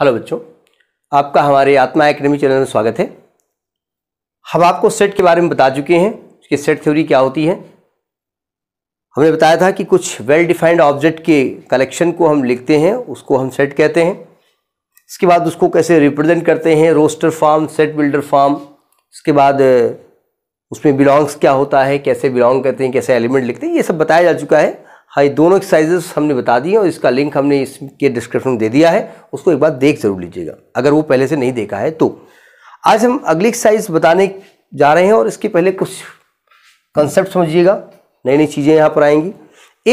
hello बच्चों आपका हमारे आत्मा एकेडमी चैनल में स्वागत है हम आपको सेट के बारे में बता चुके हैं कि सेट थ्योरी क्या होती है हमने बताया था कि कुछ वेल डिफाइंड ऑब्जेक्ट के कलेक्शन को हम लिखते हैं उसको हम सेट कहते हैं इसके बाद उसको कैसे रिप्रेजेंट करते हैं roster form set builder form इसके बाद उसमें बिलोंग्स क्या होता है कैसे बिलोंग करते हैं कैसे एलिमेंट लिखते हैं ये सब बताया जा चुका है हाँ ये दोनों एक्सरसाइजेस हमने बता दी हैं और इसका लिंक हमने इसके डिस्क्रिप्शन में दे दिया है उसको एक बार देख जरूर लीजिएगा अगर वो पहले से नहीं देखा है तो आज हम अगली एक्सरसाइज बताने जा रहे हैं और इसके पहले कुछ कंसेप्ट समझिएगा नई नई चीज़ें यहाँ पर आएंगी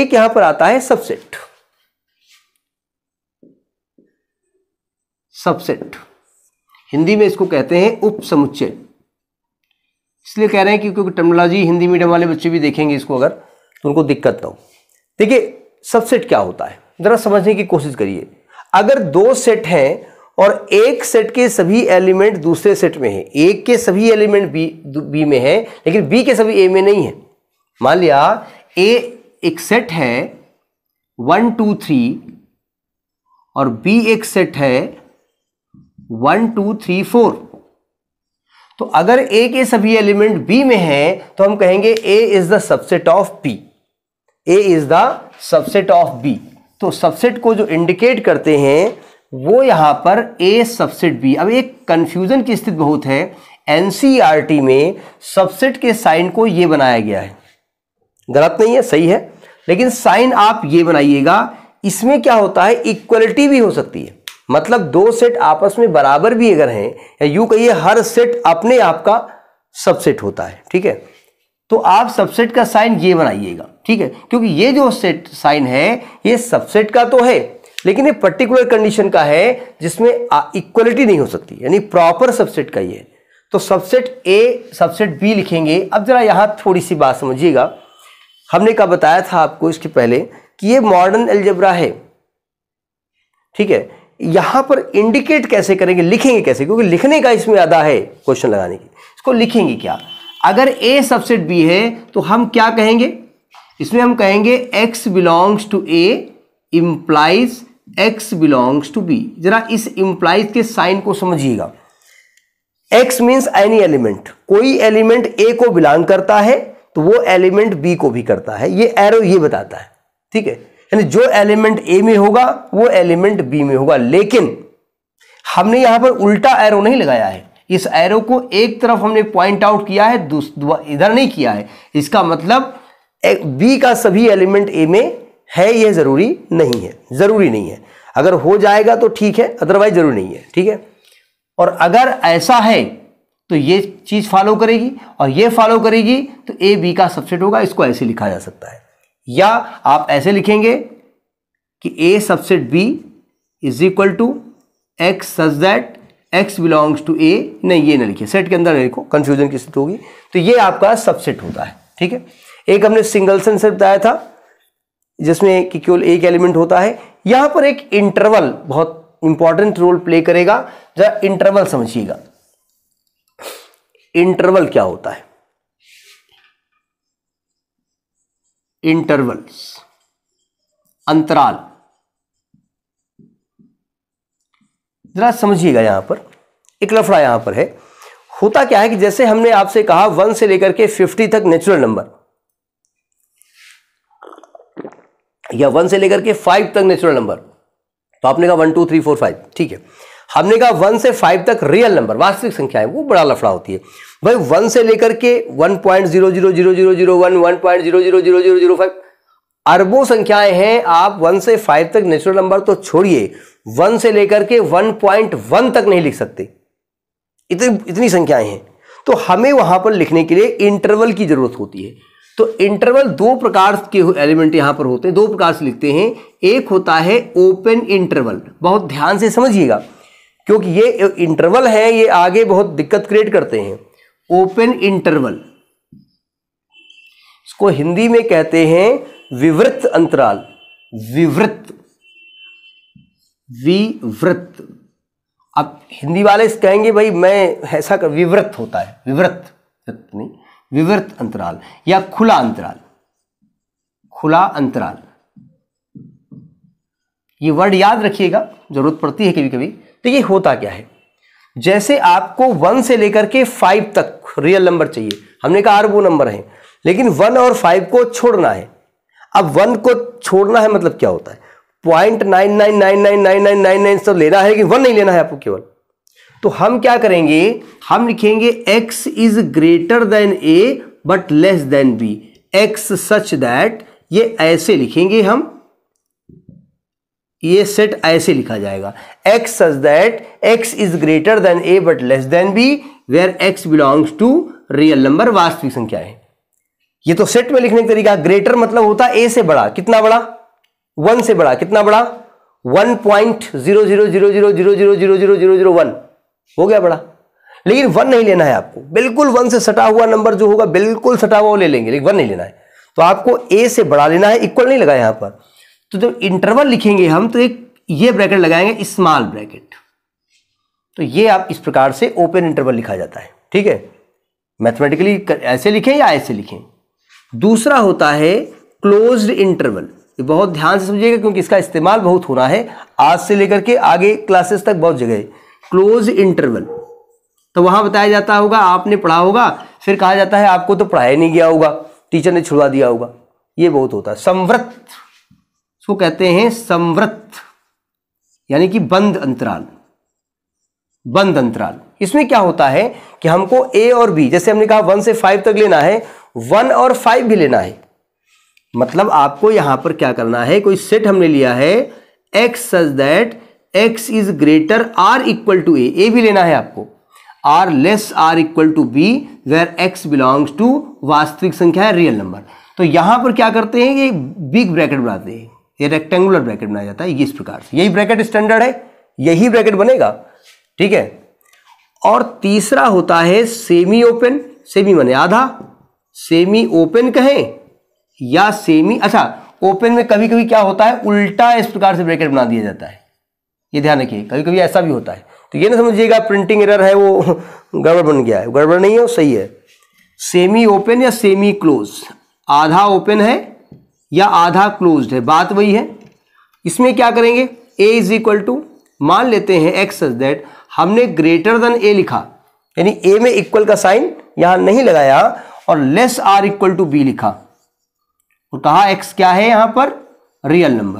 एक यहाँ पर आता है सबसेट सबसेट हिंदी में इसको कहते हैं उप समुच्चय इसलिए कह रहे हैं कि क्योंकि टर्मिनोलॉजी हिंदी मीडियम वाले बच्चे भी देखेंगे इसको अगर तो उनको दिक्कत ना हो देखिए सबसेट क्या होता है जरा समझने की कोशिश करिए अगर दो सेट हैं और एक सेट के सभी एलिमेंट दूसरे सेट में हैं एक के सभी एलिमेंट बी बी में हैं लेकिन बी के सभी ए में नहीं है मान लिया ए एक सेट है वन टू थ्री और बी एक सेट है वन टू थ्री फोर तो अगर ए के सभी एलिमेंट बी में हैं तो हम कहेंगे A is the subset of B A is the subset of B तो सबसेट को जो इंडिकेट करते हैं वो यहाँ पर ए सबसेट बी अब एक कन्फ्यूजन की स्थिति बहुत है एनसीईआरटी e में सबसेट के साइन को ये बनाया गया है गलत नहीं है सही है लेकिन साइन आप ये बनाइएगा इसमें क्या होता है इक्वलिटी भी हो सकती है मतलब दो सेट आपस में बराबर भी अगर हैं या यूं कहिए हर सेट अपने आप का सबसेट होता है ठीक है तो आप सबसेट का साइन ये बनाइएगा ठीक है क्योंकि ये जो सेट साइन है ये सबसेट का तो है लेकिन ये पर्टिकुलर कंडीशन का है जिसमें इक्वलिटी नहीं हो सकती यानी प्रॉपर सबसेट का ये है तो सबसेट ए सबसेट बी लिखेंगे अब जरा यहाँ थोड़ी सी बात समझिएगा हमने कहा बताया था आपको इसके पहले कि ये मॉडर्न एल्जेब्रा है ठीक है यहां पर इंडिकेट कैसे करेंगे लिखेंगे कैसे क्योंकि लिखने का इसमें अदा है क्वेश्चन लगाने की इसको लिखेंगे क्या अगर ए सबसेट बी है तो हम क्या कहेंगे इसमें हम कहेंगे x belongs to A implies x belongs to B जरा इस इम्प्लाइज के साइन को समझिएगा एक्स मीन्स एनी एलिमेंट कोई एलिमेंट ए को बिलोंग करता है तो वो एलिमेंट बी को भी करता है ये एरो ये बताता है ठीक है यानी जो एलिमेंट ए में होगा वो एलिमेंट बी में होगा लेकिन हमने यहां पर उल्टा एरो नहीं लगाया है इस एरो को एक तरफ हमने पॉइंट आउट किया है इधर नहीं किया है इसका मतलब बी का सभी एलिमेंट ए में है यह जरूरी नहीं है जरूरी नहीं है अगर हो जाएगा तो ठीक है अदरवाइज जरूरी नहीं है ठीक है और अगर ऐसा है तो ये चीज़ फॉलो करेगी और ये फॉलो करेगी तो ए बी का सबसेट होगा इसको ऐसे लिखा जा सकता है या आप ऐसे लिखेंगे कि A subset B is equal to x such that x belongs to A नहीं ये ना लिखिए सेट के अंदर लिखो कंफ्यूजन की स्थिति होगी तो ये आपका सबसेट होता है ठीक है एक हमने सिंगल सन से बताया था जिसमें कि केवल एक एलिमेंट होता है यहां पर एक इंटरवल बहुत इंपॉर्टेंट रोल प्ले करेगा जरा इंटरवल समझिएगा इंटरवल क्या होता है इंटरवल्स अंतराल ज़रा समझिएगा यहाँ पर एक लफड़ा यहाँ पर है होता क्या है कि जैसे हमने आपसे कहा वन से लेकर के फिफ्टी तक नेचुरल नंबर या वन से लेकर के फाइव तक नेचुरल नंबर तो आपने कहा one two three four five ठीक है हमने कहा वन से फाइव तक रियल नंबर वास्तविक संख्या है वो बड़ा लफड़ा होती है भाई वन से लेकर के one point zero zero zero zero zero one one point zero zero zero zero zero five अरबों संख्याएं हैं आप वन से फाइव तक नेचुरल नंबर तो छोड़िए वन से लेकर के वन पॉइंट वन तक नहीं लिख सकते इतनी इतनी संख्याएं हैं तो हमें वहां पर लिखने के लिए इंटरवल की जरूरत होती है तो इंटरवल दो प्रकार के एलिमेंट यहां पर होते हैं दो प्रकार से लिखते हैं एक होता है ओपन इंटरवल बहुत ध्यान से समझिएगा क्योंकि ये इंटरवल है ये आगे बहुत दिक्कत क्रिएट करते हैं ओपन इंटरवल इसको हिंदी में कहते हैं विवृत अंतराल विवृत विवृत अब हिंदी वाले कहेंगे भाई मैं ऐसा कर विवृत होता है विवृत नहीं विवृत अंतराल या खुला अंतराल खुला अंतराल ये वर्ड याद रखिएगा जरूरत पड़ती है कभी कभी तो ये होता क्या है जैसे आपको वन से लेकर के फाइव तक रियल नंबर चाहिए हमने कहा अरबो वो नंबर है लेकिन वन और फाइव को छोड़ना है अब वन को छोड़ना है मतलब क्या होता है point nine nine nine nine nine nine nine nine सब लेना है कि वन नहीं लेना है आपको केवल तो हम क्या करेंगे हम लिखेंगे x is greater than a but less than b x such that ये ऐसे लिखेंगे हम ये सेट ऐसे लिखा जाएगा x such that x is greater than a but less than b वेयर x belongs to real number वास्तविक संख्या है ये तो सेट में लिखने का तरीका ग्रेटर मतलब होता a से बड़ा कितना बड़ा वन से बड़ा कितना बड़ा one point zero zero zero zero zero zero zero zero zero zero one हो गया बड़ा लेकिन वन नहीं लेना है आपको बिल्कुल वन से सटा हुआ नंबर जो होगा बिल्कुल सटा हुआ वो ले लेंगे लेकिन वन नहीं लेना है तो आपको ए से बड़ा लेना है इक्वल नहीं लगा यहां पर तो जब इंटरवल लिखेंगे हम तो एक ये ब्रैकेट लगाएंगे स्मॉल ब्रैकेट तो ये आप इस प्रकार से ओपन इंटरवल लिखा जाता है ठीक है मैथमेटिकली ऐसे लिखें या ऐसे लिखें दूसरा होता है क्लोज्ड इंटरवल बहुत ध्यान से समझिएगा क्योंकि इसका इस्तेमाल बहुत होना है आज से लेकर के आगे क्लासेस तक बहुत जगह क्लोज इंटरवल तो वहाँ बताया जाता होगा आपने पढ़ा होगा फिर कहा जाता है आपको तो पढ़ाया नहीं गया होगा टीचर ने छुड़वा दिया होगा ये बहुत होता है संवृत इसको कहते हैं संव्रत यानी कि बंद अंतराल बंद अंतराल इसमें क्या होता है कि हमको ए और बी जैसे हमने कहा वन से फाइव तक लेना है वन और फाइव भी लेना है मतलब आपको यहां पर क्या करना है कोई सेट हमने लिया है x such that x is greater or equal to a a भी लेना है आपको or less or equal to b where x belongs to वास्तविक संख्या है रियल नंबर तो यहां पर क्या करते हैं ये बिग ब्रैकेट बनाते हैं ये रेक्टेंगुलर ब्रैकेट बनाया जाता है इस प्रकार से यही ब्रैकेट स्टैंडर्ड है यही ब्रैकेट बनेगा ठीक है और तीसरा होता है सेमी ओपन सेमी बने आधा सेमी ओपन कहें या सेमी अच्छा ओपन में कभी कभी क्या होता है उल्टा इस प्रकार से ब्रैकेट बना दिया जाता है ये ध्यान रखिए कभी कभी ऐसा भी होता है तो ये ना समझिएगा प्रिंटिंग एरर है वो गड़बड़ बन गया है गड़बड़ नहीं है वो सही है सेमी ओपन या सेमी क्लोज आधा ओपन है या आधा क्लोज है बात वही है इसमें क्या करेंगे ए इज इक्वल टू मान लेते हैं एक्स दैट हमने ग्रेटर देन ए लिखा यानी ए में इक्वल का साइन यहां नहीं लगाया और less or equal to b लिखा तो कहा एक्स क्या है यहां पर रियल नंबर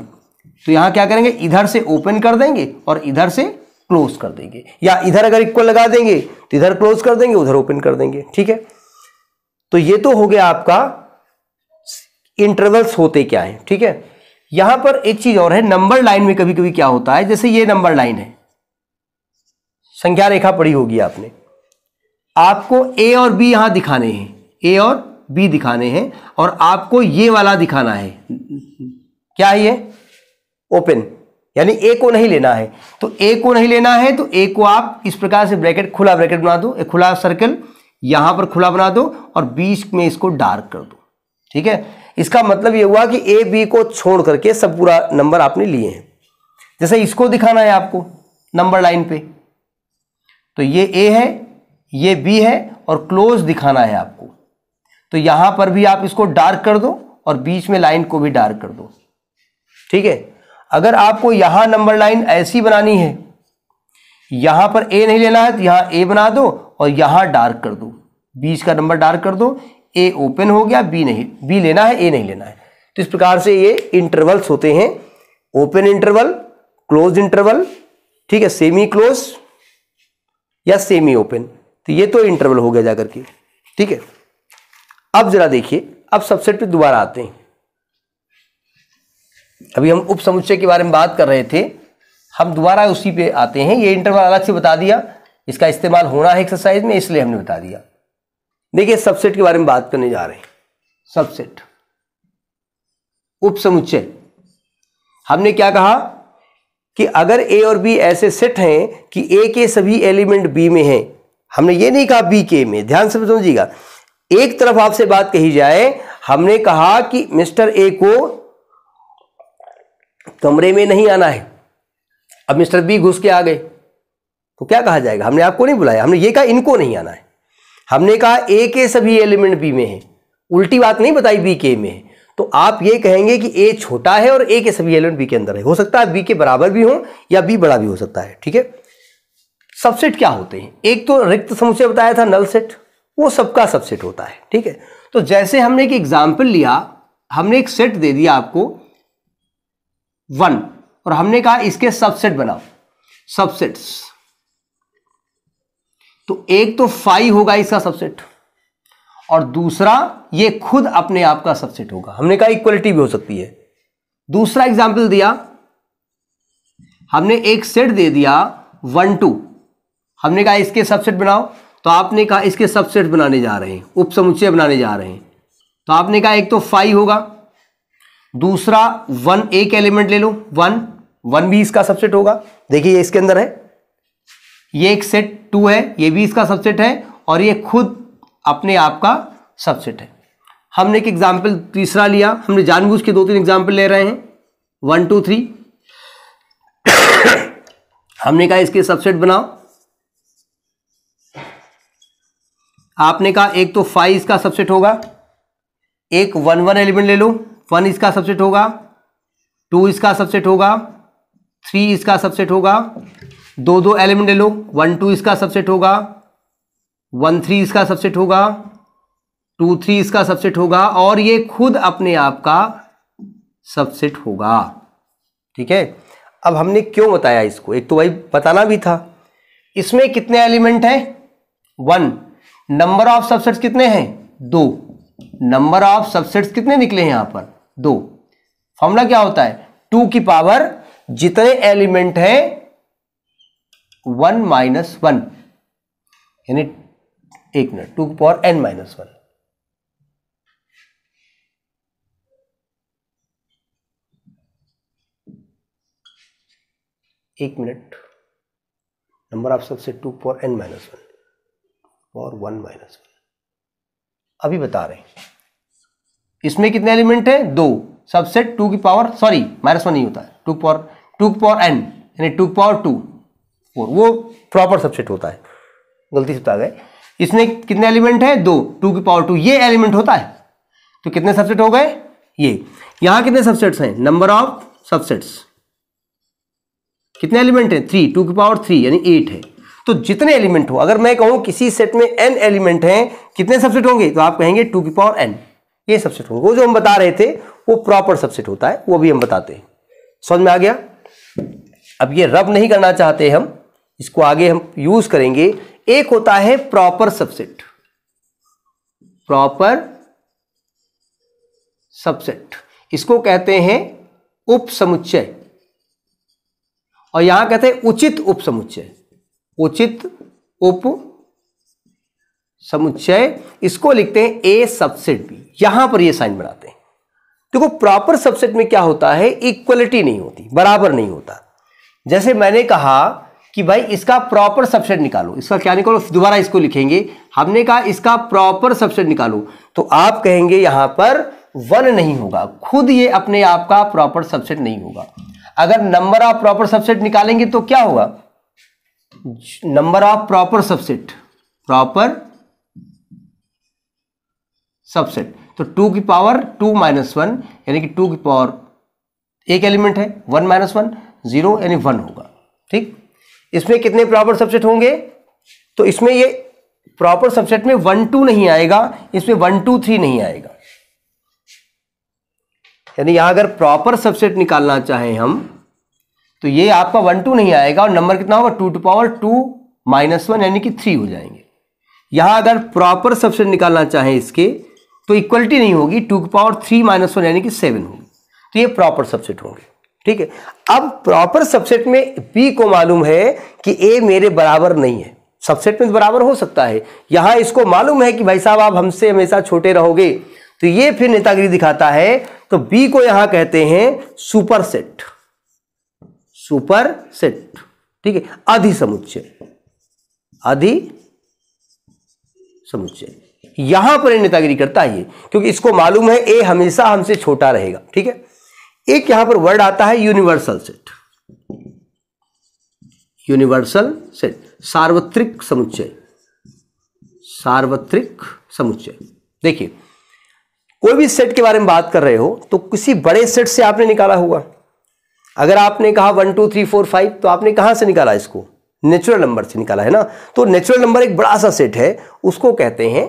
तो यहां क्या करेंगे इधर से ओपन कर देंगे और इधर से क्लोज कर देंगे या इधर अगर इक्वल लगा देंगे तो इधर क्लोज कर देंगे उधर ओपन कर देंगे ठीक है तो ये तो हो गया आपका इंटरवल्स होते क्या है ठीक है यहां पर एक चीज और है नंबर लाइन में कभी कभी क्या होता है जैसे ये नंबर लाइन है संख्या रेखा पड़ी होगी आपने आपको ए और बी यहां दिखाने हैं ए और बी दिखाने हैं और आपको ये वाला दिखाना है क्या है ये ओपन यानी ए को नहीं लेना है तो ए को नहीं लेना है तो ए को आप इस प्रकार से ब्रैकेट खुला ब्रैकेट बना दो एक खुला सर्कल यहां पर खुला बना दो और बीच में इसको डार्क कर दो ठीक है इसका मतलब ये हुआ कि ए बी को छोड़ करके सब पूरा नंबर आपने लिए हैं जैसे इसको दिखाना है आपको नंबर लाइन पे तो ये ए है ये बी है और क्लोज दिखाना है आपको तो यहां पर भी आप इसको डार्क कर दो और बीच में लाइन को भी डार्क कर दो ठीक है अगर आपको यहां नंबर लाइन ऐसी बनानी है यहां पर ए नहीं लेना है तो यहां ए बना दो और यहां डार्क कर दो बीच का नंबर डार्क कर दो ए ओपन हो गया बी नहीं बी लेना है ए नहीं लेना है तो इस प्रकार से ये इंटरवल्स होते हैं ओपन इंटरवल क्लोज इंटरवल ठीक है सेमी क्लोज या सेमी ओपन तो ये तो इंटरवल हो गया जाकर के ठीक है अब जरा देखिए अब सबसेट पे दोबारा आते हैं अभी हम समुच्चय के बारे में बात कर रहे थे हम दोबारा उसी पे आते हैं ये इंटरवल अलग से बता दिया इसका इस्तेमाल होना है एक्सरसाइज में इसलिए हमने बता दिया देखिए सबसेट के बारे में बात करने जा रहे हैं सबसेट उप समुच्चय हमने क्या कहा कि अगर ए और बी ऐसे सेट हैं कि ए के सभी एलिमेंट बी में हैं हमने ये नहीं कहा बी के में ध्यान से समझिएगा एक तरफ आपसे बात कही जाए हमने कहा कि मिस्टर ए को कमरे में नहीं आना है अब मिस्टर बी घुस के आ गए तो क्या कहा जाएगा हमने आपको नहीं बुलाया हमने ये कहा इनको नहीं आना है हमने कहा ए के सभी एलिमेंट बी में है उल्टी बात नहीं बताई बी के में है तो आप ये कहेंगे कि ए छोटा है और ए के सभी एलिमेंट बी के अंदर है हो सकता है बी के बराबर भी हो या बी बड़ा भी हो सकता है ठीक है सबसेट क्या होते हैं एक तो रिक्त समुच्चय बताया था नल सेट वो सबका सबसेट होता है ठीक है तो जैसे हमने एक एग्जाम्पल लिया हमने एक सेट दे दिया आपको वन और हमने कहा इसके सबसेट बनाओ सबसेट्स तो एक तो फाइव होगा इसका सबसेट और दूसरा ये खुद अपने आप का सबसेट होगा हमने कहा इक्वलिटी भी हो सकती है दूसरा एग्जाम्पल दिया हमने एक सेट दे दिया वन टू हमने कहा इसके सबसेट बनाओ तो आपने कहा इसके सबसेट बनाने जा रहे हैं उपसमुच्चय बनाने जा रहे हैं तो आपने कहा एक तो फाइव होगा दूसरा वन एक एलिमेंट ले लो वन वन भी इसका सबसेट होगा देखिए ये इसके अंदर है ये एक सेट टू है ये भी इसका सबसेट है और ये खुद अपने आप का सबसेट है हमने एक एग्जाम्पल तीसरा लिया हमने जानबूझ के दो तीन एग्जाम्पल ले रहे हैं वन टू थ्री हमने कहा इसके सबसेट बनाओ आपने कहा एक तो फाइव इसका सबसेट होगा एक वन वन एलिमेंट ले लो वन इसका सबसेट होगा टू इसका सबसेट होगा थ्री इसका सबसेट होगा दो दो एलिमेंट ले लो वन टू इसका सबसेट होगा वन थ्री इसका सबसेट होगा टू थ्री इसका सबसेट होगा और ये खुद अपने आप का सबसेट होगा ठीक है अब हमने क्यों बताया इसको एक तो भाई बताना भी था इसमें कितने एलिमेंट हैं वन नंबर ऑफ सबसेट्स कितने हैं दो नंबर ऑफ सबसेट्स कितने निकले हैं यहां पर दो फॉर्मूला क्या होता है टू की पावर जितने एलिमेंट हैं वन माइनस वन यानी एक मिनट टू की पावर एन माइनस वन एक मिनट नंबर ऑफ सबसे two power n minus one power one minus one अभी बता रहे हैं इसमें कितने एलिमेंट है दो सबसेट टू की पावर सॉरी माइनस वन नहीं होता है two power two power n यानी टू पावर टू फोर वो प्रॉपर सबसेट होता है गलती से बता गए इसमें कितने एलिमेंट है दो टू की पावर टू ये एलिमेंट होता है तो कितने सबसेट हो गए ये यहां कितने सबसेट्स हैं नंबर ऑफ सबसेट्स कितने एलिमेंट है थ्री टू की पावर थ्री यानी एट है तो जितने एलिमेंट हो अगर मैं कहूं किसी सेट में एन एलिमेंट हैं कितने सबसेट होंगे तो आप कहेंगे टू की पावर एन ये सबसेट होंगे वो जो हम बता रहे थे वो प्रॉपर सबसेट होता है वो भी हम बताते हैं समझ में आ गया अब ये रब नहीं करना चाहते हम इसको आगे हम यूज करेंगे एक होता है प्रॉपर सबसेट प्रॉपर सबसेट इसको कहते हैं उप समुच्चय और यहां कहते हैं उचित उप समुच्चय उचित उप समुच्चय इसको लिखते हैं ए सबसेट बी यहां पर ये साइन बनाते हैं देखो प्रॉपर सबसेट में क्या होता है इक्वलिटी नहीं होती बराबर नहीं होता जैसे मैंने कहा कि भाई इसका प्रॉपर सबसेट निकालो इसका क्या निकालो दोबारा इसको लिखेंगे हमने कहा इसका प्रॉपर सबसेट निकालो तो आप कहेंगे यहां पर वन नहीं होगा खुद ये अपने आप का प्रॉपर सबसेट नहीं होगा अगर नंबर ऑफ प्रॉपर सबसेट निकालेंगे तो क्या होगा number of proper subset proper subset तो टू की पावर टू माइनस वन यानी कि टू की पावर एक एलिमेंट है वन माइनस वन जीरो यानी वन होगा ठीक इसमें कितने प्रॉपर सबसेट होंगे तो इसमें ये प्रॉपर सबसेट में वन टू नहीं आएगा इसमें वन टू थ्री नहीं आएगा यानी यहां अगर प्रॉपर सबसेट निकालना चाहें हम तो ये आपका वन टू नहीं आएगा और नंबर कितना होगा two two power two minus one यानी कि थ्री हो जाएंगे यहां अगर प्रॉपर सबसेट निकालना चाहें इसके तो इक्वलिटी नहीं होगी टू की पावर थ्री माइनस वन यानी कि सेवन होगी तो ये प्रॉपर सबसेट होंगे ठीक है अब प्रॉपर सबसेट में पी को मालूम है कि ए मेरे बराबर नहीं है सबसेट में बराबर हो सकता है यहां इसको मालूम है कि भाई साहब आप हमसे हमेशा छोटे रहोगे तो ये फिर नेतागिरी दिखाता है तो बी को यहां कहते हैं सुपरसेट सुपर सेट ठीक है अधि समुच्चय अधि समुच्चय यहां पर नेतागिरी करता है ये क्योंकि इसको मालूम है ए हमेशा हमसे छोटा रहेगा ठीक है एक यहां पर वर्ड आता है यूनिवर्सल सेट यूनिवर्सल सेट सार्वत्रिक समुच्चय सार्वत्रिक समुच्चय देखिए कोई भी सेट के बारे में बात कर रहे हो तो किसी बड़े सेट से आपने निकाला होगा अगर आपने कहा one two three four five तो आपने कहाँ से निकाला इसको नेचुरल नंबर से निकाला है ना तो नेचुरल नंबर एक बड़ा सा सेट है उसको कहते हैं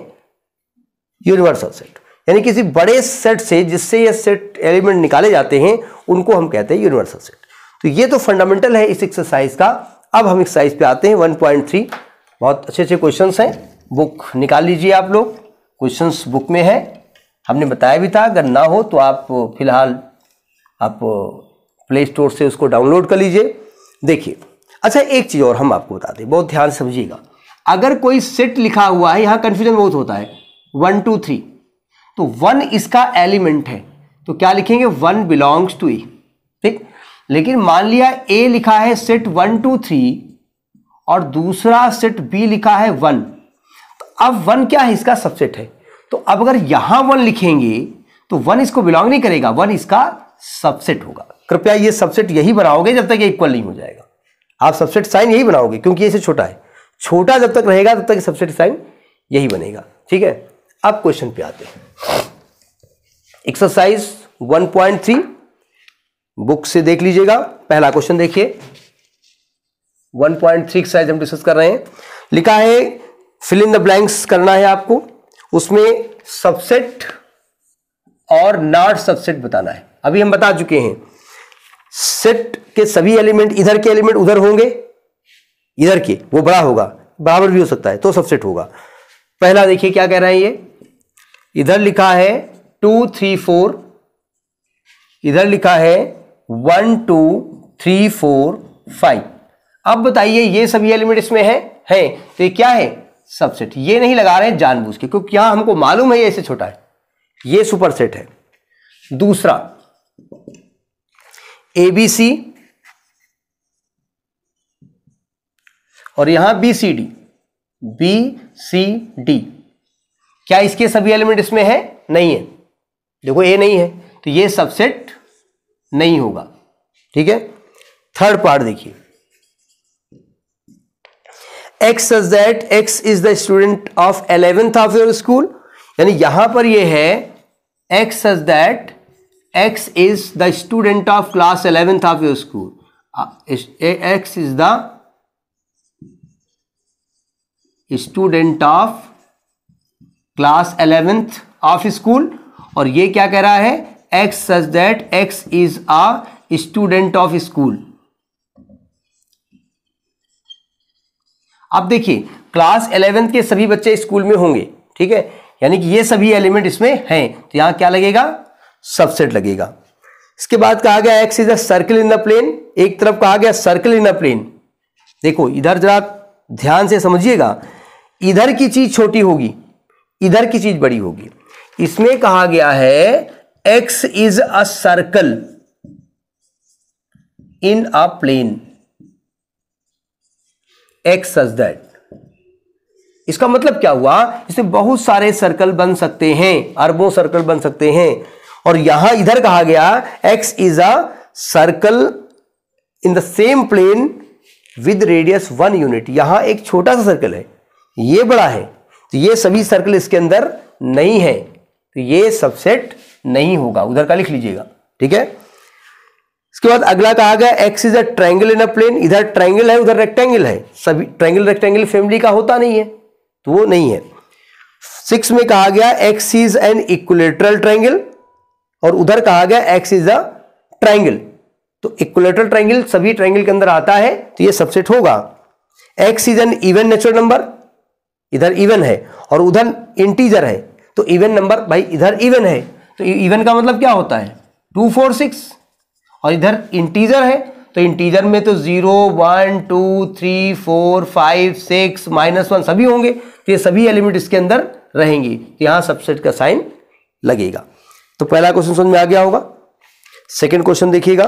यूनिवर्सल सेट यानी किसी बड़े सेट से जिससे ये सेट एलिमेंट निकाले जाते हैं उनको हम कहते हैं यूनिवर्सल सेट तो ये तो फंडामेंटल है इस एक्सरसाइज का अब हम एक्सरसाइज पे आते हैं 1.3 बहुत अच्छे अच्छे क्वेश्चन हैं बुक निकाल लीजिए आप लोग क्वेश्चन बुक में है हमने बताया भी था अगर ना हो तो आप फिलहाल आप प्ले स्टोर से उसको डाउनलोड कर लीजिए देखिए अच्छा एक चीज़ और हम आपको बता दें बहुत ध्यान समझिएगा अगर कोई सेट लिखा हुआ है यहाँ कन्फ्यूजन बहुत होता है वन टू थ्री तो वन इसका एलिमेंट है तो क्या लिखेंगे वन बिलोंग्स टू ई ठीक लेकिन मान लिया ए लिखा है सेट वन टू थ्री और दूसरा सेट बी लिखा है वन तो अब वन क्या है इसका सबसेट है तो अब अगर यहां वन लिखेंगे तो वन इसको बिलोंग नहीं करेगा वन इसका सबसेट होगा कृपया ये सबसेट यही बनाओगे जब तक ये इक्वल नहीं हो जाएगा आप सबसेट साइन यही बनाओगे क्योंकि ये से छोटा है छोटा जब तक रहेगा तब तक सबसेट साइन यही बनेगा ठीक है अब क्वेश्चन पे आते हैं एक्सरसाइज 1.3 बुक से देख लीजिएगा पहला क्वेश्चन देखिए 1.3 पॉइंट एक्सरसाइज हम डिस्कस कर रहे हैं लिखा है फिल इन द ब्लैंक्स करना है आपको उसमें सबसेट और नॉट सबसेट बताना है अभी हम बता चुके हैं सेट के सभी एलिमेंट इधर के एलिमेंट उधर होंगे इधर के वो बड़ा होगा बराबर भी हो सकता है तो सबसेट होगा पहला देखिए क्या कह रहा है ये इधर लिखा है टू थ्री फोर इधर लिखा है one two three four five अब बताइए ये सभी एलिमेंट इसमें है है तो ये क्या है सबसेट ये नहीं लगा रहे हैं जानबूझ के क्योंकि यहां हमको मालूम है ये ऐसे छोटा है ये सुपरसेट है दूसरा एबीसी और यहां B C D B C D क्या इसके सभी एलिमेंट इसमें है नहीं है देखो ए नहीं है तो ये सबसेट नहीं होगा ठीक है थर्ड पार्ट देखिए x such that x is the student of eleventh of your school यानी यहां पर ये है x such that x is the student of class eleventh of your school x is the student of class eleventh of school और ये क्या कह रहा है x such that x is a student of school अब देखिए class eleventh के सभी बच्चे स्कूल में होंगे ठीक है यानी कि ये सभी एलिमेंट इसमें हैं तो यहां क्या लगेगा सबसेट लगेगा इसके बाद कहा गया x is a circle in the plane एक तरफ कहा गया सर्किल इन द प्लेन देखो इधर जरा ध्यान से समझिएगा इधर की चीज छोटी होगी इधर की चीज बड़ी होगी इसमें कहा गया है x is a circle in a plane x such that इसका मतलब क्या हुआ इसमें बहुत सारे सर्कल बन सकते हैं अरबों सर्कल बन सकते हैं और यहां इधर कहा गया x is a circle in the same plane with radius one unit यहां एक छोटा सा सर्कल है ये बड़ा है तो ये सभी सर्कल इसके अंदर नहीं है तो ये सबसेट नहीं होगा उधर का लिख लीजिएगा ठीक है इसके बाद अगला कहा गया x is a triangle in a plane इधर ट्रायंगल है उधर रेक्टेंगल है सभी ट्रायंगल रेक्टेंगल फैमिली का होता नहीं है तो वो नहीं है सिक्स में कहा गया x is an equilateral triangle और उधर कहा गया एक्स इज अ ट्राइंगल तो इक्वलेटर ट्राइंगल सभी ट्राइंगल के अंदर आता है तो ये सबसेट होगा x is an even natural number इधर इवन है और उधर इंटीजर है तो इवन नंबर भाई इधर इवन है तो इवन का मतलब क्या होता है टू फोर सिक्स और इधर इंटीजर है तो इंटीजर में तो zero one two three four five six minus one सभी होंगे तो ये सभी एलिमेंट इसके अंदर रहेंगी तो यहां सबसेट का साइन लगेगा तो पहला क्वेश्चन समझ में आ गया होगा सेकंड क्वेश्चन देखिएगा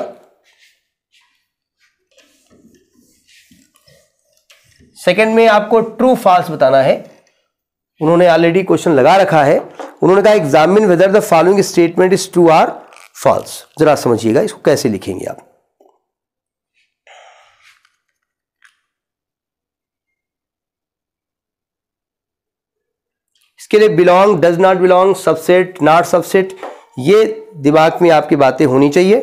सेकंड में आपको ट्रू फॉल्स बताना है उन्होंने ऑलरेडी क्वेश्चन लगा रखा है उन्होंने कहा examine whether the following statement is true or false जरा समझिएगा इसको कैसे लिखेंगे आप इसके लिए belong does not belong subset not subset ये दिमाग में आपकी बातें होनी चाहिए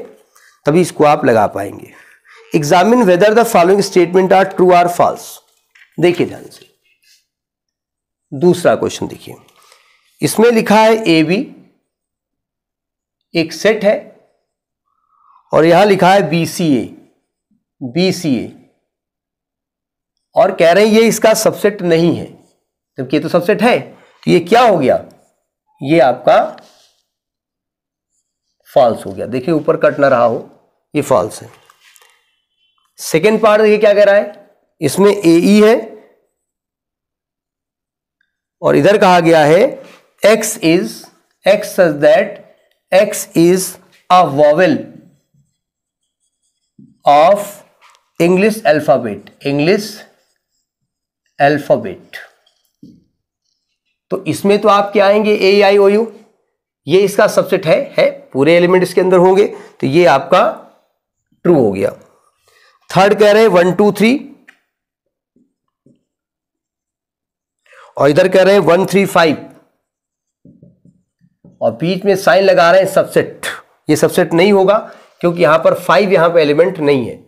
तभी इसको आप लगा पाएंगे examine whether the following statement are true or false देखिए ध्यान से दूसरा क्वेश्चन देखिए इसमें लिखा है ए बी एक सेट है और यहां लिखा है बी सी ए बी सी ए और कह रहे हैं ये इसका सबसेट नहीं है जबकि ये तो सबसेट है तो ये क्या हो गया ये आपका फॉल्स हो गया देखिए ऊपर कट ना रहा हो ये फॉल्स है सेकेंड पार्ट देखिए क्या कह रहा है इसमें ए ई e है और इधर कहा गया है x is x such that x is a vowel of English alphabet English alphabet तो इसमें तो आप क्या आएंगे ए आई ओ यू ये इसका सबसेट है है पूरे एलिमेंट इसके अंदर होंगे तो ये आपका ट्रू हो गया थर्ड कह रहे हैं वन टू थ्री और इधर कह रहे हैं वन थ्री फाइव और बीच में साइन लगा रहे हैं सबसेट ये सबसेट नहीं होगा क्योंकि यहां पर फाइव यहां पर एलिमेंट नहीं है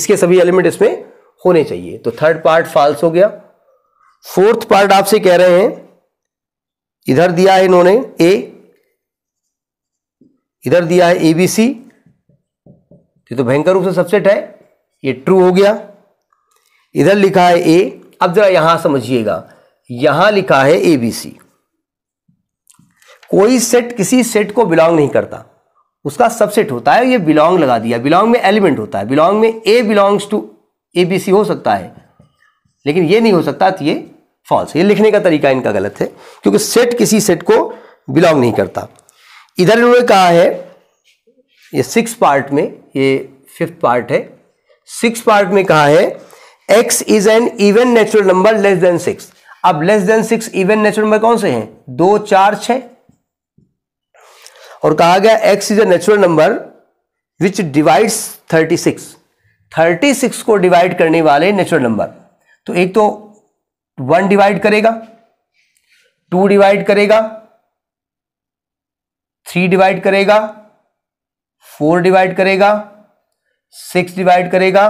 इसके सभी एलिमेंट इसमें होने चाहिए तो थर्ड पार्ट फॉल्स हो गया फोर्थ पार्ट आपसे कह रहे हैं इधर दिया है इन्होंने ए इधर दिया है एबीसी ये तो भयंकर रूप से सबसेट है ये ट्रू हो गया इधर लिखा है ए अब जरा यहां समझिएगा यहां लिखा है एबीसी कोई सेट किसी सेट को बिलोंग नहीं करता उसका सबसेट होता है ये बिलोंग लगा दिया बिलोंग में एलिमेंट होता है बिलोंग में a belongs to a b c हो सकता है लेकिन ये नहीं हो सकता तो ये फॉल्स ये लिखने का तरीका इनका गलत है क्योंकि सेट किसी सेट को बिलोंग नहीं करता इधर इन्होंने कहा है ये सिक्स पार्ट में ये फिफ्थ पार्ट है सिक्स पार्ट में कहा है x is an even natural number less than six अब less than six even natural number कौन से हैं दो चार छ और कहा गया x is a natural number which divides thirty six thirty six को डिवाइड करने वाले नेचुरल नंबर तो एक तो वन डिवाइड करेगा टू डिवाइड करेगा थ्री डिवाइड करेगा फोर डिवाइड करेगा सिक्स डिवाइड करेगा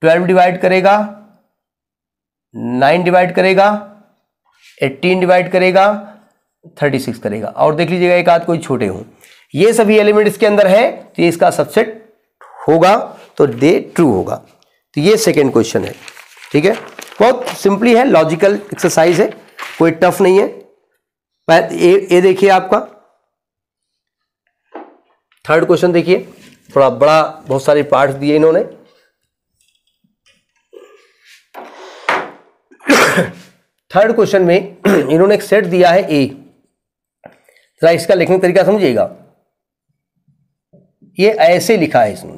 ट्वेल्व डिवाइड करेगा नाइन डिवाइड करेगा एट्टीन डिवाइड करेगा थर्टी सिक्स करेगा और देख लीजिएगा एक आध कोई छोटे हो ये सभी एलिमेंट इसके अंदर है तो ये इसका सबसेट होगा तो दे ट्रू होगा तो ये सेकेंड क्वेश्चन है ठीक है बहुत सिंपली है लॉजिकल एक्सरसाइज है कोई टफ नहीं है ये देखिए आपका थर्ड क्वेश्चन देखिए थोड़ा बड़ा बहुत सारे पार्ट दिए इन्होंने थर्ड क्वेश्चन में इन्होंने एक सेट दिया है ए जरा इसका लिखने का तरीका समझिएगा ये ऐसे लिखा है इसने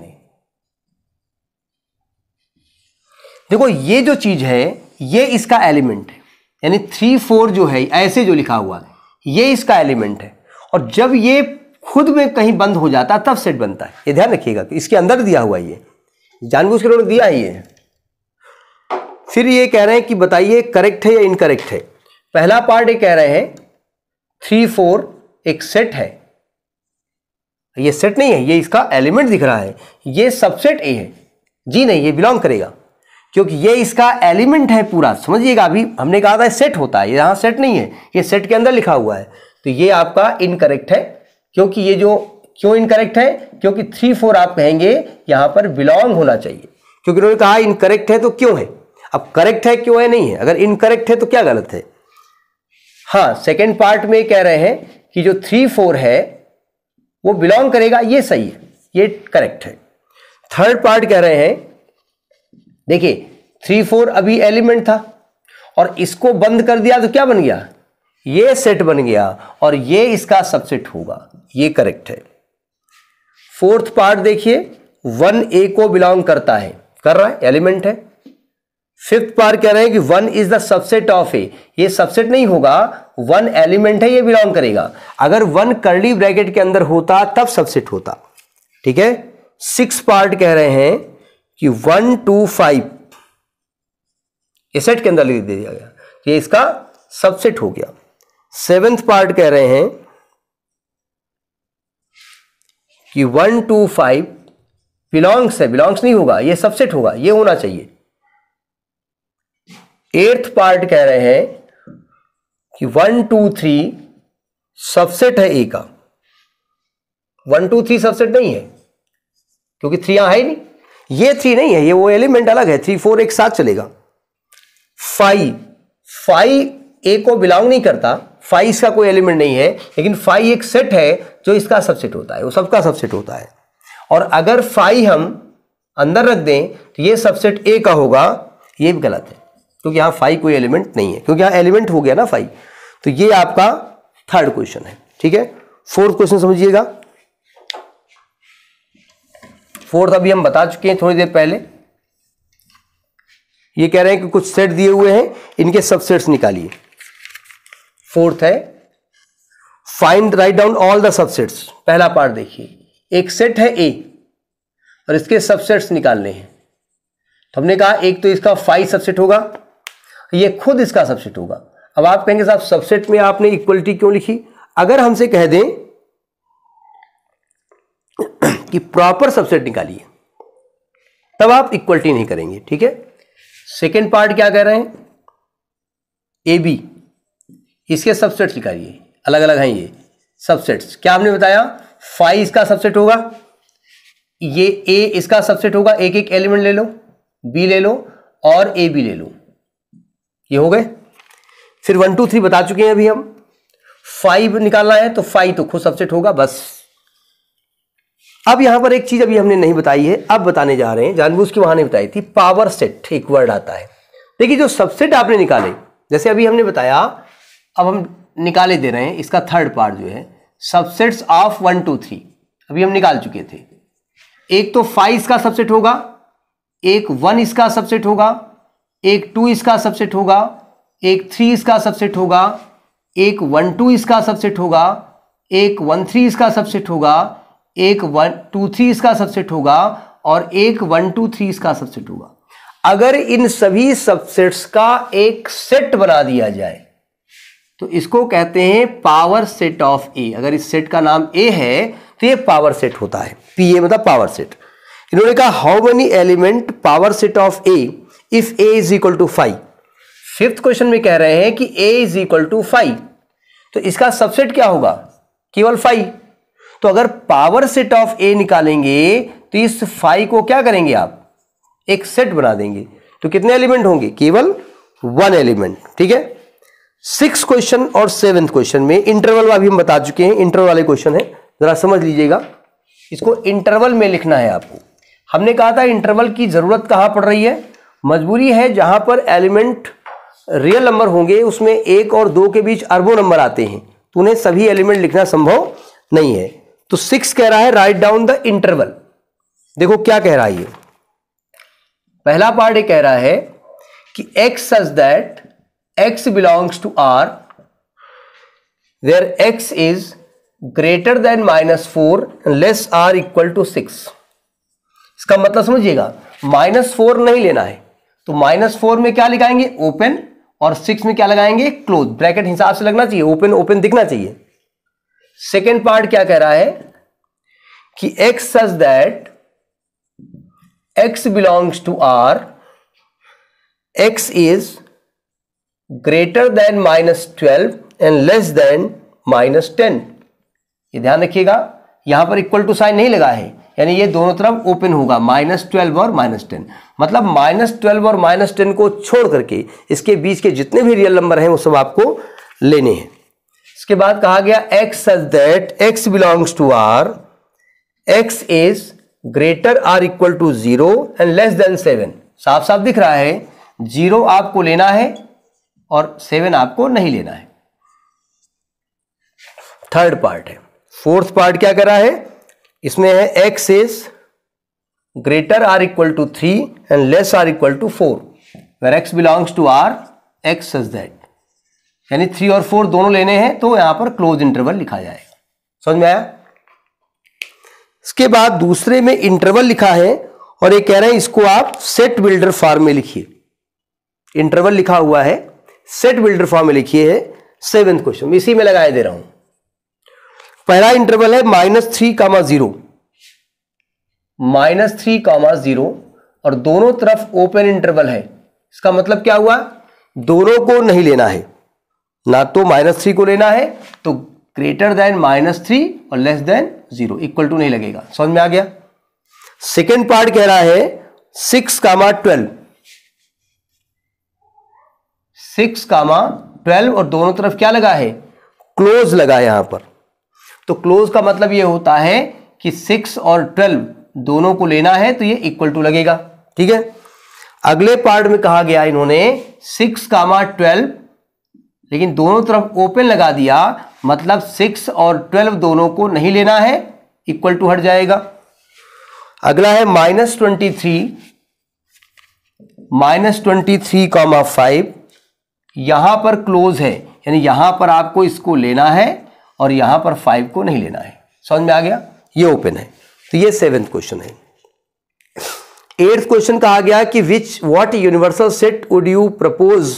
देखो ये जो चीज है ये इसका एलिमेंट है यानी थ्री फोर जो है ऐसे जो लिखा हुआ है ये इसका एलिमेंट है और जब ये खुद में कहीं बंद हो जाता है तब सेट बनता है ये ध्यान रखिएगा कि इसके अंदर दिया हुआ ये जानबूझ के उन्होंने दिया ही है फिर ये कह रहे हैं कि बताइए करेक्ट है या इनकरेक्ट है पहला पार्ट ये कह रहे हैं थ्री फोर एक सेट है ये सेट नहीं है ये इसका एलिमेंट दिख रहा है ये सबसेट ए है जी नहीं ये बिलोंग करेगा क्योंकि ये इसका एलिमेंट है पूरा समझिएगा अभी हमने कहा था सेट होता है यहां सेट नहीं है ये सेट के अंदर लिखा हुआ है तो ये आपका इनकरेक्ट है क्योंकि ये जो क्यों इनकरेक्ट है क्योंकि थ्री फोर आप कहेंगे यहां पर बिलोंग होना चाहिए क्योंकि उन्होंने कहा इनकरेक्ट है तो क्यों है अब करेक्ट है क्यों है नहीं है अगर इनकरेक्ट है तो क्या गलत है हाँ सेकेंड पार्ट में कह रहे हैं कि जो थ्री फोर है वो बिलोंग करेगा ये सही है ये करेक्ट है थर्ड पार्ट कह रहे हैं देखिए थ्री फोर अभी एलिमेंट था और इसको बंद कर दिया तो क्या बन गया ये सेट बन गया और ये इसका सबसेट होगा ये करेक्ट है फोर्थ पार्ट देखिए वन ए को बिलोंग करता है कर रहा है एलिमेंट है फिफ्थ पार्ट कह रहे हैं कि one is the subset of A ये सबसेट नहीं होगा वन एलिमेंट है ये बिलोंग करेगा अगर वन करली ब्रैकेट के अंदर होता तब सबसेट होता ठीक है सिक्स पार्ट कह रहे हैं कि वन टू फाइव ये सेट के अंदर लिख दिया गया ये इसका सबसेट हो गया सेवेंथ पार्ट कह रहे हैं कि वन टू फाइव बिलोंग्स है बिलोंग्स नहीं होगा ये सबसेट होगा ये होना चाहिए एट्थ पार्ट कह रहे हैं कि वन टू थ्री सबसेट है ए का वन टू थ्री सबसेट नहीं है क्योंकि थ्री यहां है ही नहीं ये थ्री नहीं है ये वो एलिमेंट अलग है थ्री फोर एक साथ चलेगा फाइव फाइव ए को बिलोंग नहीं करता फाइव इसका कोई एलिमेंट नहीं है लेकिन फाइव एक सेट है जो इसका सबसेट होता है वो सबका सबसेट होता है और अगर फाइव हम अंदर रख दें तो ये सबसेट ए का होगा ये भी गलत है क्योंकि यहाँ फाइव कोई एलिमेंट नहीं है क्योंकि यहाँ एलिमेंट हो गया ना फाइव तो ये आपका थर्ड क्वेश्चन है ठीक है फोर्थ क्वेश्चन समझिएगा फोर्थ अभी हम बता चुके हैं थोड़ी देर पहले ये कह रहे हैं कि कुछ सेट दिए हुए हैं इनके सबसेट्स निकालिए फोर्थ है find write down all the subsets पहला पार्ट देखिए एक सेट है ए और इसके सबसेट्स निकालने हैं तो हमने कहा एक तो इसका फाइव सबसेट होगा ये खुद इसका सबसेट होगा अब आप कहेंगे साहब सबसेट में आपने इक्वलिटी क्यों लिखी अगर हमसे कह दें कि प्रॉपर सबसेट निकालिए तब आप इक्वलिटी नहीं करेंगे ठीक है सेकेंड पार्ट क्या कह रहे हैं ए बी इसके सबसेट्स निकालिए अलग अलग हैं ये सबसेट्स क्या हमने बताया फाइव इसका सबसेट होगा ये ए इसका सबसेट होगा एक एक एलिमेंट ले लो बी ले लो और ए बी ले लो ये हो गए फिर वन टू थ्री बता चुके हैं अभी हम फाइव निकालना है तो फाइव तो खुद सबसेट होगा बस अब यहां पर एक चीज अभी हमने नहीं बताई है अब बताने जा रहे हैं जानबूझ के वहां ने बताई थी पावर सेट एक वर्ड आता है देखिए जो सबसेट आपने निकाले जैसे अभी हमने बताया अब हम निकाले दे रहे हैं इसका थर्ड पार्ट जो है subsets of one two three अभी हम निकाल चुके थे एक तो फाइव इसका सबसेट होगा एक वन इसका सबसेट होगा एक टू इसका सबसेट होगा एक थ्री इसका सबसेट होगा एक वन टू इसका सबसेट होगा एक वन थ्री इसका सबसेट होगा एक वन टू थ्री इसका सबसेट होगा और एक वन टू थ्री इसका सबसेट होगा अगर इन सभी सबसेट्स का एक सेट बना दिया जाए तो इसको कहते हैं पावर सेट ऑफ ए अगर इस सेट का नाम ए है तो ये पावर सेट होता है पी ए मतलब पावर सेट इन्होंने कहा how many element power set of A if A is equal to five fifth question में कह रहे हैं कि A is equal to five तो इसका सबसेट क्या होगा केवल फाइव तो अगर पावर सेट ऑफ ए निकालेंगे तो इस फाइव को क्या करेंगे आप एक सेट बना देंगे तो कितने एलिमेंट होंगे केवल वन एलिमेंट ठीक है सिक्स क्वेश्चन और सेवेंथ क्वेश्चन में इंटरवल अभी हम बता चुके हैं इंटरवल वाले क्वेश्चन है जरा समझ लीजिएगा इसको इंटरवल में लिखना है आपको हमने कहा था इंटरवल की जरूरत कहाँ पड़ रही है मजबूरी है जहां पर एलिमेंट रियल नंबर होंगे उसमें एक और दो के बीच अरबों नंबर आते हैं तो उन्हें सभी एलिमेंट लिखना संभव नहीं है तो सिक्स कह रहा है राइट डाउन द इंटरवल देखो क्या कह रहा है ये पहला पार्ट ये कह रहा है कि x such that x belongs to R, where x is greater than minus four less R equal to six इसका मतलब समझिएगा माइनस फोर नहीं लेना है तो माइनस फोर में क्या लिखाएंगे ओपन और सिक्स में क्या लगाएंगे क्लोज ब्रैकेट हिसाब से लगना चाहिए ओपन ओपन दिखना चाहिए सेकेंड पार्ट क्या कह रहा है कि x such that x belongs to R x is greater than minus twelve and less than minus ten ये ध्यान रखिएगा यहां पर इक्वल टू साइन नहीं लगा है यानी ये दोनों तरफ ओपन होगा माइनस ट्वेल्व और माइनस टेन मतलब माइनस ट्वेल्व और माइनस टेन को छोड़ करके इसके बीच के जितने भी रियल नंबर हैं वो सब आपको लेने हैं इसके बाद कहा गया x such that x belongs to R x is greater or equal to zero and less than seven साफ साफ दिख रहा है जीरो आपको लेना है और सेवन आपको नहीं लेना है थर्ड पार्ट है फोर्थ पार्ट क्या करा है इसमें है x is greater or equal to three and less or equal to four where x belongs to R x is that यानी थ्री और फोर दोनों लेने हैं तो यहां पर क्लोज इंटरवल लिखा जाएगा समझ में आया इसके बाद दूसरे में इंटरवल लिखा है और ये कह रहे हैं इसको आप सेट बिल्डर फॉर्म में लिखिए इंटरवल लिखा हुआ है सेट बिल्डर फॉर्म में लिखिए है सेवेंथ क्वेश्चन इसी में लगाए दे रहा हूं पहला इंटरवल है minus three comma zero minus three comma zero और दोनों तरफ ओपन इंटरवल है इसका मतलब क्या हुआ दोनों को नहीं लेना है ना तो माइनस थ्री को लेना है तो ग्रेटर देन माइनस थ्री और less than zero equal to नहीं लगेगा समझ में आ गया सेकेंड पार्ट कह रहा है six comma twelve six comma twelve और दोनों तरफ क्या लगा है क्लोज लगा यहां पर तो क्लोज का मतलब यह होता है कि सिक्स और ट्वेल्व दोनों को लेना है तो ये इक्वल टू लगेगा ठीक है अगले पार्ट में कहा गया इन्होंने सिक्स कामा ट्वेल्व लेकिन दोनों तरफ ओपन लगा दिया मतलब सिक्स और ट्वेल्व दोनों को नहीं लेना है इक्वल टू हट जाएगा अगला है minus twenty three minus twenty three comma five यहाँ पर क्लोज है यानी यहाँ पर आपको इसको लेना है और यहाँ पर फाइव को नहीं लेना है समझ में आ गया ये ओपन है तो ये सेवेंथ क्वेश्चन है एट्थ क्वेश्चन कहा गया कि which what universal set would you propose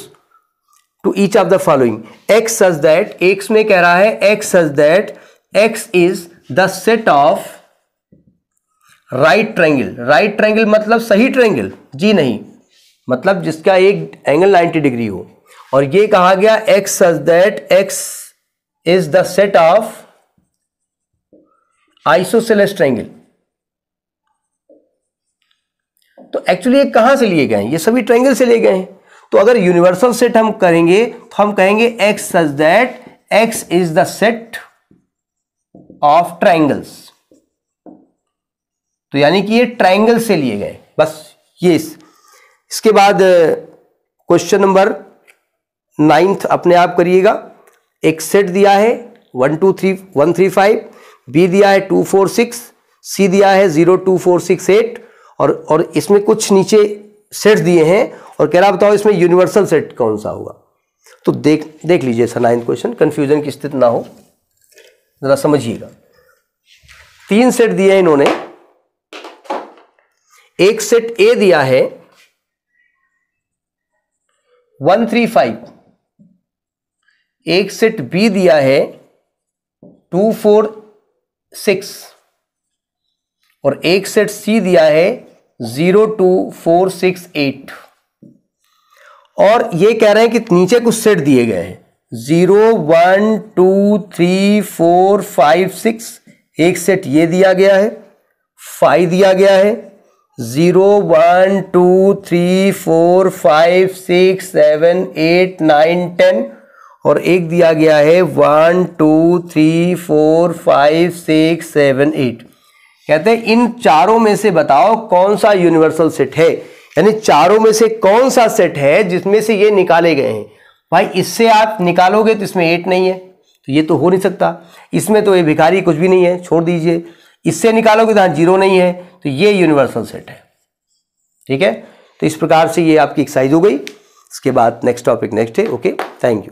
to each of the following x such that x में कह रहा है x such that x is the set of right triangle right triangle मतलब सही ट्रैंगल जी नहीं मतलब जिसका एक एंगल 90 डिग्री हो और ये कहा गया x such that x is the set of isosceles triangle तो एक्चुअली ये कहां से लिए गए हैं ये सभी ट्राइंगल से लिए गए हैं तो अगर यूनिवर्सल सेट हम करेंगे तो हम कहेंगे x such that x is the set of triangles तो यानी कि ये ट्राइंगल से लिए गए बस ये इसके बाद क्वेश्चन नंबर नाइन्थ अपने आप करिएगा एक सेट दिया है one two three one three five B दिया है टू फोर सिक्स सी दिया है zero two four six eight और और इसमें कुछ नीचे सेट दिए हैं और कह रहा बताओ इसमें यूनिवर्सल सेट कौन सा होगा तो देख देख लीजिए सर नाइन्थ क्वेश्चन कन्फ्यूजन की स्थिति ना हो ज़रा समझिएगा तीन सेट दिए हैं इन्होंने एक सेट ए दिया है वन थ्री फाइव एक सेट बी दिया है टू फोर सिक्स और एक सेट सी दिया है zero two four six eight और ये कह रहे हैं कि नीचे कुछ सेट दिए गए हैं zero one two three four five six एक सेट ये दिया गया है फाइव दिया गया है zero one two three four five six seven eight nine ten और एक दिया गया है one two three four five six seven eight कहते हैं इन चारों में से बताओ कौन सा यूनिवर्सल सेट है यानी चारों में से कौन सा सेट है जिसमें से ये निकाले गए हैं भाई इससे आप निकालोगे तो इसमें एट नहीं है तो ये तो हो नहीं सकता इसमें तो ये भिखारी कुछ भी नहीं है छोड़ दीजिए इससे निकालोगे तो हाँ जीरो नहीं है तो ये यूनिवर्सल सेट है ठीक है तो इस प्रकार से ये आपकी एक्साइज हो गई इसके बाद नेक्स्ट टॉपिक नेक्स्ट है ओके थैंक यू